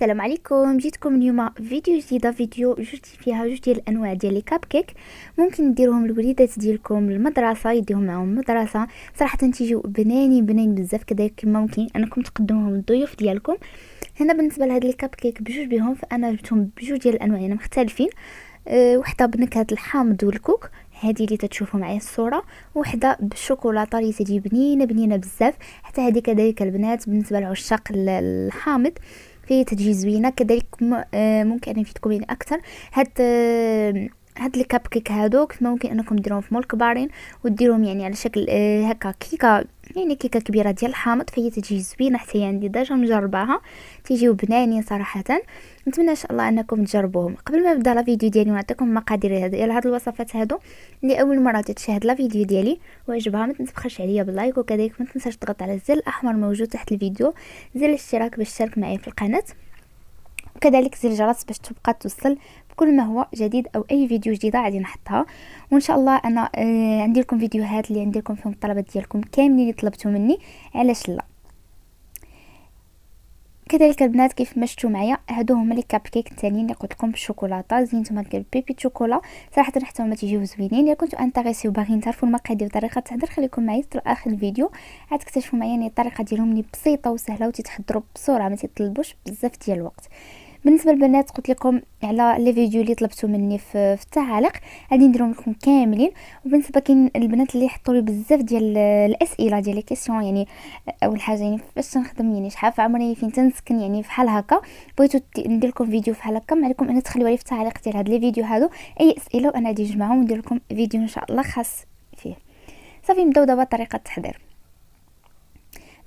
السلام عليكم جيتكم اليوم فيديو جديده فيديو جوج فيها جوج ديال الانواع ديال لي كاب كيك ممكن ديرهم الوليدات ديالكم للمدرسه يديهم معاهم المدرسه صراحه تيجيو بنانين بنانين بزاف كذلك كما ممكن انكم تقدموهم للضيوف ديالكم هنا بالنسبه لهاد لي كاب كيك بجوج بهم فانا جبتهم بجوج ديال الانواع يعني مختلفين أه وحده بنكهه الحامض والكوك هذه اللي تتشوفوا معايا الصوره وحده بالشوكولاته اللي تجي بنينه بنينه بزاف حتى هذه كذلك البنات بالنسبه لعشاق الحامض في زوينه كذلك آه، ممكن أن يفيدكم يعني أكثر هاد آه، هاد الكاب كيك هادو كيف ممكن انكم ديروهم في مول كبارين وديروهم يعني على شكل آه، هكا كيكه يعني كيكه كبيره ديال الحامض فهي تجي زوينه حتى هي يعني عندي ديجا مجرباها تيجيو بنانين صراحه نتمنى ان شاء الله انكم تجربوهم قبل ما نبدا لا فيديو ديالي ونعطيكم مقادير ديال هاد الوصفات هادو اللي اول مره تتشاهد لا فيديو ديالي وعجبها ما تنسخش عليا باللايك وكذلك ما تنساش تضغط على الزر الاحمر موجود تحت الفيديو زر الاشتراك باش تشارك معايا في القناه وكذلك زر الجرس باش تبقى توصل بكل ما هو جديد او اي فيديو جديده غادي نحطها وان شاء الله انا آه عندي لكم فيديوهات اللي عندي لكم فيهم الطلبات ديالكم كاملين اللي طلبتوا مني علاش لا كذلك البنات كيف ما شفتوا معايا هادو هما لي كاب كيك الثانيين اللي قلت لكم بالشوكولاته زينتهم هاد البيبي شوكولا صراحه حتى هما تيجيو زوينين الا كنتو انتريسي وباغيين تعرفوا المقادير وطريقه التحضير خليكم معايا حتى لاخر الفيديو عاد تكتشفوا معايا ان الطريقه ديالهم لي بسيطه وسهله وتتحضروا بسرعه ما تطلبوش بزاف ديال الوقت بالنسبه للبنات قلت لكم على لي فيديو اللي طلبتو مني في, في التعاليق غادي نديرهم لكم كاملين وبالنسبه كاين البنات اللي حطوا لي بزاف ديال الاسئله ديال لي يعني اول حاجه يعني فاش تنخدم يعني شحال في عمري فين تنسكن يعني فحال هكا بغيتو ندير لكم فيديو فحال هكا معليكم ان انا لي في التعاليق ديال هاد لي فيديو هادو اي اسئله وانا غادي نجمعهم وندير لكم فيديو ان شاء الله خاص فيه صافي نبداو دابا طريقه التحضير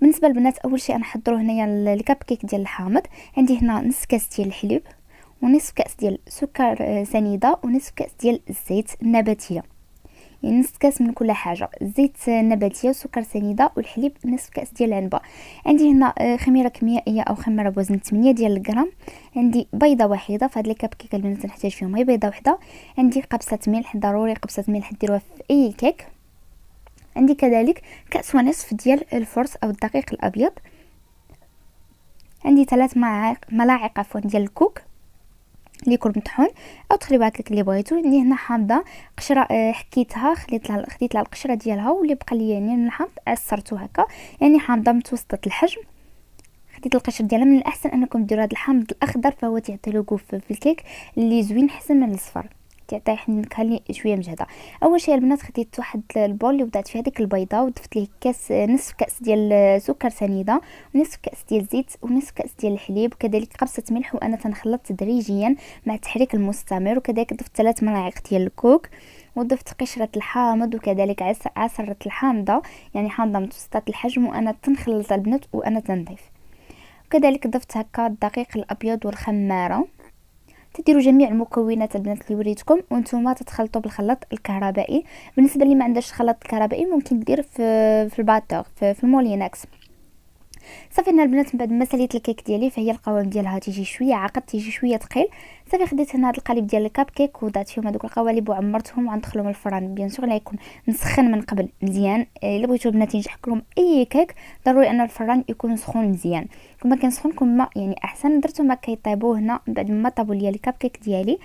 بالنسبه للبنات اول شيء نحضروا هنايا الكاب كيك ديال الحامض عندي هنا نص كاس ديال الحليب ونصف كاس ديال سكر آه، سنيده ونصف كاس ديال الزيت النباتيه يعني نص كاس من كل حاجه الزيت النباتيه وسكر سنيده والحليب نصف كاس ديال العنبه عندي هنا آه، خميره كيميائيه او خميره بوزن 8 ديال الغرام عندي بيضه واحده فهاد لي كاب كيك البنات نحتاج فيهم غير بيضه واحده عندي قبصه ملح ضروري قبصه ملح ديروها في اي كيك عندي كذلك كأس ونصف ديال الفرص أو الدقيق الأبيض عندي ثلاث ملاعق عفوا ديال الكوك اللي يكون مطحون او تخليو هكاك اللي بغيتو عندي هنا حامضه قشره آه، حكيتها خليت لها خديت لها القشره ديالها واللي بقى لي يعني من الحامض عصرته هكا يعني حامضه متوسطه الحجم خديت القشر ديالها من الاحسن انكم ديروا هذا الحامض الاخضر فهو تيعطي له في الكيك اللي زوين حسن من الصفر منك هاني شويه مجهده اول شيء البنات خديت واحد البول اللي وضعت فيه هذيك البيضه وضفت ليه كاس نصف كاس ديال سكر سنيده ونصف كاس ديال الزيت ونصف كاس ديال الحليب وكذلك قرصه ملح وانا تنخلط تدريجيا مع التحريك المستمر وكذلك ضفت ثلاث ملاعق ديال الكوك وضفت قشرة الحامض وكذلك عصرة الحامضة يعني حامضة متوسطة الحجم وأنا تنخلط البنات وأنا تنضيف وكذلك ضفت هكا الدقيق الأبيض والخمارة تديروا جميع المكونات البنات اللي وريتكم وانتم تتخلطوا بالخلاط الكهربائي بالنسبه اللي ما عندهاش الخلاط الكهربائي ممكن دير في في الباتور في, في المولينكس صافي هنا البنات من بعد ما ساليت الكيك ديالي فهي القوام ديالها تيجي شويه عقد تيجي شويه ثقيل صافي خديت هنا هاد القالب ديال الكاب كيك وضعت فيهم هذوك القوالب وعمرتهم وغندخلهم الفران بيان سور غيكون مسخن من قبل مزيان إيه، الا بغيتو البنات ينجح لكم اي كيك ضروري ان الفران يكون سخون مزيان كما كان سخون كما يعني احسن درتو ما كيطيبوا هنا من بعد ما طابوا ليا الكاب كيك ديالي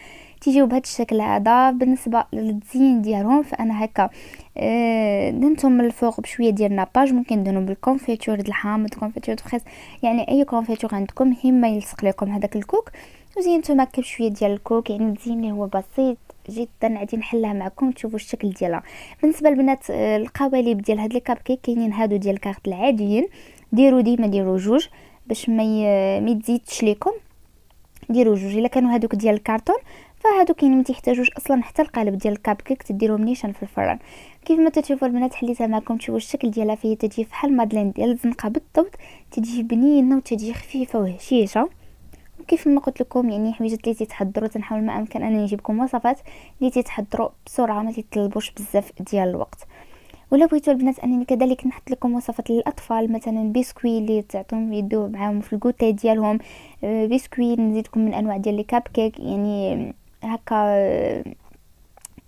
تيجيو بهذا الشكل هذا بالنسبه للتزيين ديالهم فانا هكا آه، دنتهم من الفوق بشويه ديال الناباج ممكن ديرهم بالكونفيتور د الحامض كونفيتور دخيس يعني اي كونفيتور عندكم هما يلصق لكم هذاك الكوك وزينتهم هكا بشويه ديال الكوك يعني التزيين اللي هو بسيط جدا غادي نحلها معكم تشوفوا الشكل ديالها بالنسبه للبنات آه، القوالب ديال هاد لي كاب كيك كاينين هادو ديال الكارت العاديين ديروا ديما ديروا جوج باش ما ما يتزيدش ليكم ديروا جوج الا كانوا هادوك ديال الكارتون فهادو كاينين متيحتاجوش اصلا حتى القالب ديال الكاب كيك تديرهم نيشان في الفرن كيف ما تشوفوا البنات حليتها معكم تشوفوا الشكل ديالها فهي تجي بحال مادلين ديال الزنقه بالضبط تجي بنينه وتجي خفيفه وهشيشه وكيف ما قلت لكم يعني حويجات اللي تيتحضروا تنحاول ما امكن انني نجيبكم وصفات اللي تيتحضروا بسرعه ما تيطلبوش بزاف ديال الوقت ولا بغيتوا البنات انني كذلك نحط لكم وصفات للاطفال مثلا بسكوي اللي تعطيهم يدو معاهم في الكوتي ديالهم آه، بسكوي نزيدكم من انواع ديال الكاب كيك يعني هكا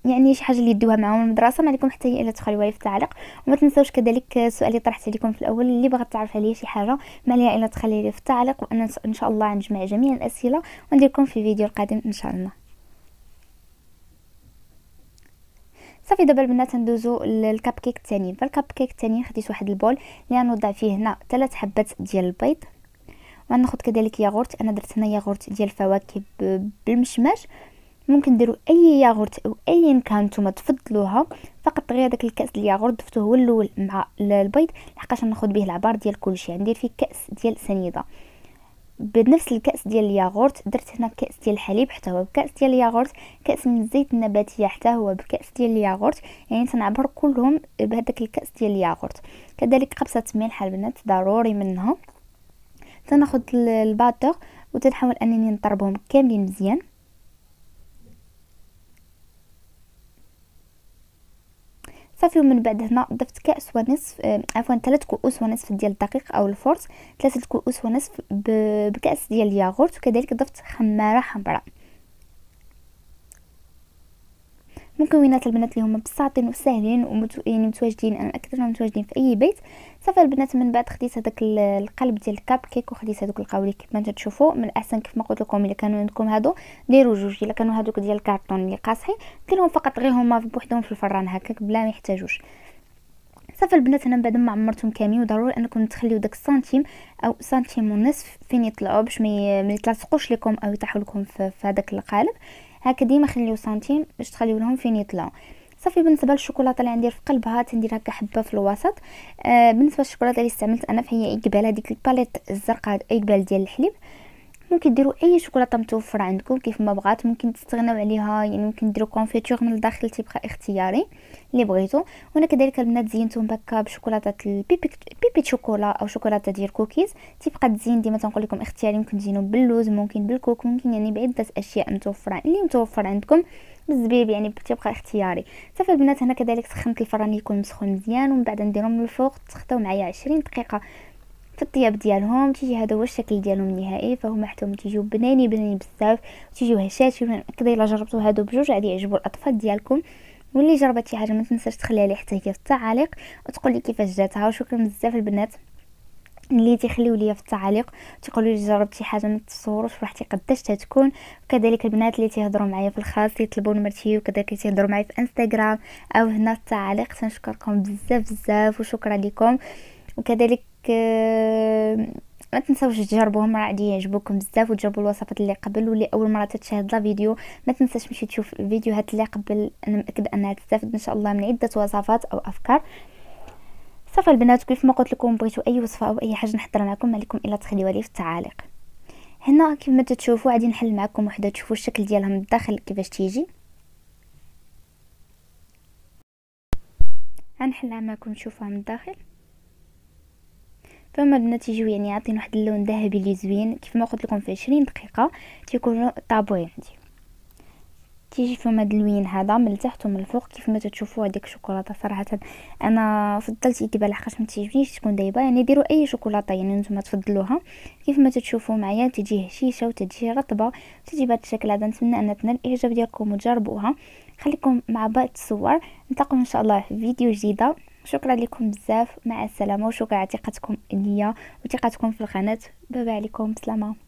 يعني شي حاجه اللي يدوها معاهم المدرسه ما عليكم حتى هي الا تخليوها لي في التعليق وما تنساوش كذلك السؤال اللي طرحت عليكم في الاول اللي بغات تعرف عليا شي حاجه ما عليها الا تخلي لي في التعليق وانا ان شاء الله نجمع جميع الاسئله وندير لكم في فيديو القادم ان شاء الله صافي دابا البنات ندوزو للكاب كيك الثاني فالكاب كيك الثاني خديت واحد البول اللي غنوضع فيه هنا ثلاث حبات ديال البيض وغناخذ كذلك ياغورت انا درت هنا ياغورت ديال الفواكه بالمشمش ممكن ديروا اي ياغورت او ايا كان نتوما تفضلوها فقط غير داك الكاس ديال الياغورت ضفته هو الاول مع البيض لحقاش ناخذ به العبار ديال كلشي غندير فيه كاس ديال سنيده بنفس الكاس ديال الياغورت درت هنا كاس ديال الحليب حتى هو بكاس ديال الياغورت كاس من الزيت النباتيه حتى هو بكاس ديال الياغورت يعني تنعبر كلهم بهذاك الكاس ديال الياغورت كذلك قبصه ملح البنات ضروري منها تناخذ الباتور وتنحاول انني نضربهم كاملين مزيان صافي ومن بعد هنا ضفت كأس ونصف عفوا ثلاث كؤوس ونصف ديال الدقيق او الفورت ثلاثة كؤوس ونصف بكأس ديال الياغورت وكذلك ضفت خمارة حمراء مكونات البنات اللي هما بساطين وساهلين ومتو... يعني متواجدين انا اكثرهم متواجدين في اي بيت صافي البنات من بعد خديت هذاك القلب ديال الكاب كيك وخديت هذوك القاولي كيف ما تشوفوا من الاحسن كيف ما قلت لكم الا كانوا عندكم هادو ديروا جوج الا كانوا هذوك ديال الكارطون اللي قاصحين ديرهم فقط غير هما بوحدهم في الفران هكاك بلا ما يحتاجوش صافي البنات انا بعد ما عمرتهم كاملين وضروري انكم تخليو داك السنتيم او سنتيم ونصف فين يطلعوا باش ما يتلصقوش لكم او يطيحوا لكم في هذاك القالب هكا ديما خليو سنتيم باش تخليو لهم فين يطلعوا صافي بالنسبه للشوكولاته اللي ندير في قلبها تندير هكا حبه في الوسط آه بالنسبه للشوكولاته اللي استعملت انا فهي اقبال هذيك الباليت الزرقاء اقبال ديال الحليب آه ممكن ديروا اي شوكولاته متوفره عندكم كيف ما بغات ممكن تستغناو عليها يعني ممكن ديروا كونفيتور من الداخل تيبقى اختياري اللي بغيتو وانا كذلك البنات زينتهم هكا بشوكولاته البيبي بيبي شوكولا او شوكولاته ديال كوكيز تيبقى تزين ديما تنقول لكم اختياري ممكن تزينو باللوز ممكن بالكوك ممكن يعني بعده اشياء متوفره اللي متوفر عندكم بالزبيب يعني تيبقى اختياري صافي البنات هنا كذلك سخنت الفران يكون مسخون مزيان ومن بعد نديرهم من الفوق تخطاو معايا 20 دقيقه في الطياب ديالهم تيجي هذا هو الشكل ديالهم النهائي فهما حتى هما تيجيو بناني بناني بزاف تيجيو هشاشي نعم، كدا الا جربتو هادو بجوج غادي يعجبوا الاطفال ديالكم واللي جربت شي حاجه ما تنساش تخليها لي حتى هي في التعاليق وتقول لي كيفاش جاتها وشكرا بزاف البنات اللي تيخليو ليا في التعاليق تيقولوا لي جربت شي حاجه ما تصوروش فرحتي قداش تتكون وكذلك البنات اللي تيهضروا معايا في الخاص يطلبوا مرتي وكذلك اللي تيهضروا معايا في انستغرام او هنا في التعاليق تنشكركم بزاف بزاف وشكرا لكم وكذلك آه، ما تنساوش تجربوهم راه غادي يعجبوكم بزاف وتجربوا الوصفات اللي قبل واللي اول مره تتشاهد لا فيديو ما تنساش مشي تشوف الفيديوهات اللي قبل انا متاكده انها تستافد ان شاء الله من عده وصفات او افكار صافي البنات كيف ما قلت لكم بغيتوا اي وصفه او اي حاجه نحضر معكم عليكم الا تخليوها لي في التعاليق هنا كيف ما تشوفوا غادي نحل معكم وحده تشوفوا الشكل ديالها من الداخل كيفاش تيجي غنحلها معكم تشوفوها من الداخل فما البنات يجيو يعني عاطين واحد اللون ذهبي اللي زوين كيف ما قلت لكم في 20 دقيقه تيكون طابوي عندي تيجي فيهم هذا اللوين هذا من التحت ومن الفوق كيف ما تشوفوا هذيك الشوكولاته صراحه انا فضلت يديبه لحقاش ما تيجيش تكون دايبه يعني ديروا اي شوكولاته يعني نتوما تفضلوها كيف ما تشوفوا معايا تجي هشيشه وتجي رطبه تجي بهذا الشكل هذا نتمنى ان تنال الاعجاب ديالكم وتجربوها خليكم مع بعض الصور نلتقوا ان شاء الله في فيديو جديده شكرا لكم بزاف مع السلامه وشكرا على ثقتكم ليا وثقتكم في القناه بابا عليكم بسلامه